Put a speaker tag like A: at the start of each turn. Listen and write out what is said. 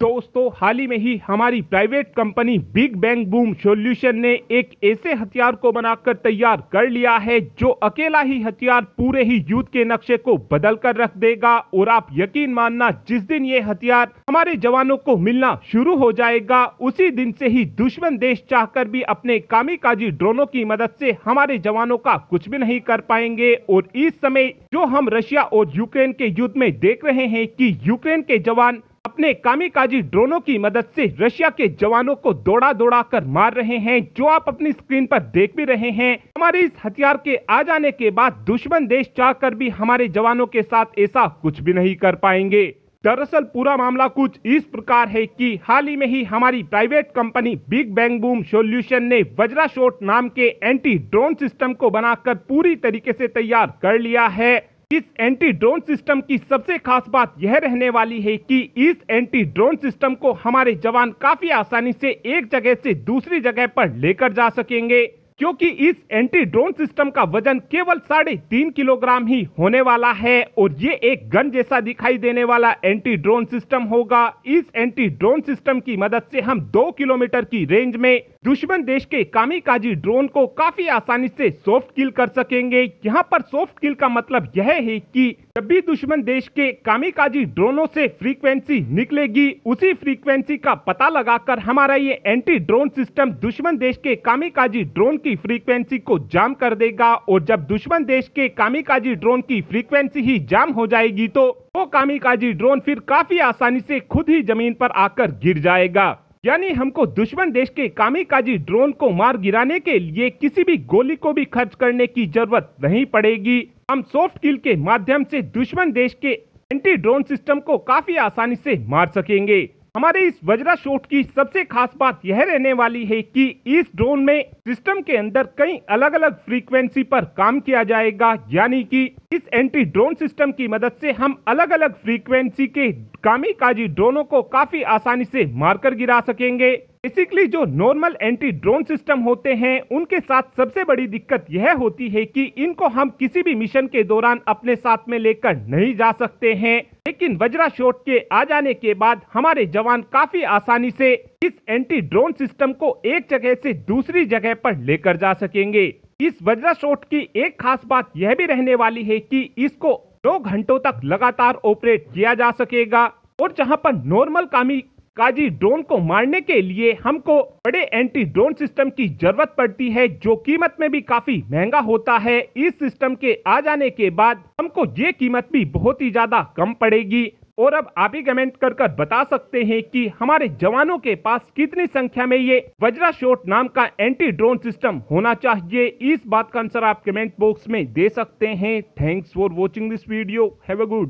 A: दोस्तों हाल ही में ही हमारी private company big bang boom solution ने एक ऐसे हथियार को बनाकर तैयार कर लिया है जो अकेला ही हथियार पूरे ही युद्ध के नक्शे को बदल कर रख देगा और आप यकीन मानना जिस दिन ये हथियार हमारे जवानों को मिलना शुरू हो जाएगा उसी दिन से ही दुश्मन देश चाहकर भी अपने काजी ड्रोनों की मदद से हमारे जवानों का कुछ भी नहीं कर पाएंगे और इस समय जो हम रशिया और यूक्रेन के युद्ध में देख रहे हैं कि यूक्रेन के जवान अपने कामिकाजी ड्रोनों की मदद से रशिया के जवानों को दौड़ा दौड़ा कर मार रहे हैं जो आप अपनी स्क्रीन पर देख भी रहे हैं हमारे इस हथियार के आ जाने के बाद दुश्मन देश चाहकर भी हमारे जवानों के साथ ऐसा कुछ भी नहीं कर पाएंगे दरअसल पूरा मामला कुछ इस प्रकार है कि हाल ही में ही हमारी private company big bang boom solution ने वज्रा शोट नाम के एंटी ड्रोन सिस्टम को बनाकर पूरी तरीके से तैयार कर लिया है इस एंटी ड्रोन सिस्टम की सबसे खास बात यह रहने वाली है कि इस एंटी ड्रोन सिस्टम को हमारे जवान काफी आसानी से एक जगह से दूसरी जगह पर लेकर जा सकेंगे क्योंकि इस एंटी ड्रोन सिस्टम का वजन केवल साढ़े तीन किलोग्राम ही होने वाला है और ये एक गन जैसा दिखाई देने वाला एंटी ड्रोन सिस्टम होगा इस एंटी ड्रोन सिस्टम की मदद से हम दो किलोमीटर की रेंज में दुश्मन देश के कामिकाजी ड्रोन को काफी आसानी से सॉफ्ट किल कर सकेंगे यहाँ पर सॉफ्ट किल का मतलब यह है की जब भी दुश्मन देश के कामिकाजी ड्रोनों से फ्रीक्वेंसी निकलेगी उसी फ्रीक्वेंसी का पता लगाकर हमारा ये एंटी ड्रोन सिस्टम दुश्मन देश के कामिकाजी ड्रोन की फ्रीक्वेंसी को जाम कर देगा और जब दुश्मन देश के कामिकाजी ड्रोन की फ्रीक्वेंसी ही जाम हो जाएगी तो वो कामिकाजी ड्रोन फिर काफी आसानी से खुद ही जमीन पर आकर गिर जाएगा यानी हमको दुश्मन देश के कामिकाजी ड्रोन को मार गिराने के लिए किसी भी गोली को भी खर्च करने की जरूरत नहीं पड़ेगी हम सॉफ्ट किल के माध्यम से दुश्मन देश के एंटी ड्रोन सिस्टम को काफी आसानी से मार सकेंगे हमारे इस वज्रा शॉट की सबसे खास बात यह रहने वाली है कि इस ड्रोन में सिस्टम के अंदर कई अलग अलग फ्रीक्वेंसी पर काम किया जाएगा यानी कि इस एंटी ड्रोन सिस्टम की मदद से हम अलग अलग फ्रीक्वेंसी के कामी काजी ड्रोनों को काफी आसानी से मारकर गिरा सकेंगे बेसिकली जो नॉर्मल एंटी ड्रोन सिस्टम होते हैं उनके साथ सबसे बड़ी दिक्कत यह होती है कि इनको हम किसी भी मिशन के दौरान अपने साथ में लेकर नहीं जा सकते हैं लेकिन शोट के आ जाने के बाद हमारे जवान काफी आसानी से इस एंटी ड्रोन सिस्टम को एक जगह से दूसरी जगह पर लेकर जा सकेंगे इस वज्रा शोट की एक खास बात यह भी रहने वाली है कि इसको दो घंटों तक लगातार ऑपरेट किया जा सकेगा और जहां पर नॉर्मल कामी काजी ड्रोन को मारने के लिए हमको बड़े एंटी ड्रोन सिस्टम की जरूरत पड़ती है जो कीमत में भी काफी महंगा होता है इस सिस्टम के आ जाने के बाद हमको ये कीमत भी बहुत ही ज्यादा कम पड़ेगी और अब आप ही कमेंट कर कर बता सकते हैं कि हमारे जवानों के पास कितनी संख्या में ये वज्रा शोट नाम का एंटी ड्रोन सिस्टम होना चाहिए इस बात का आंसर आप कमेंट बॉक्स में दे सकते हैं thanks for watching this video have a good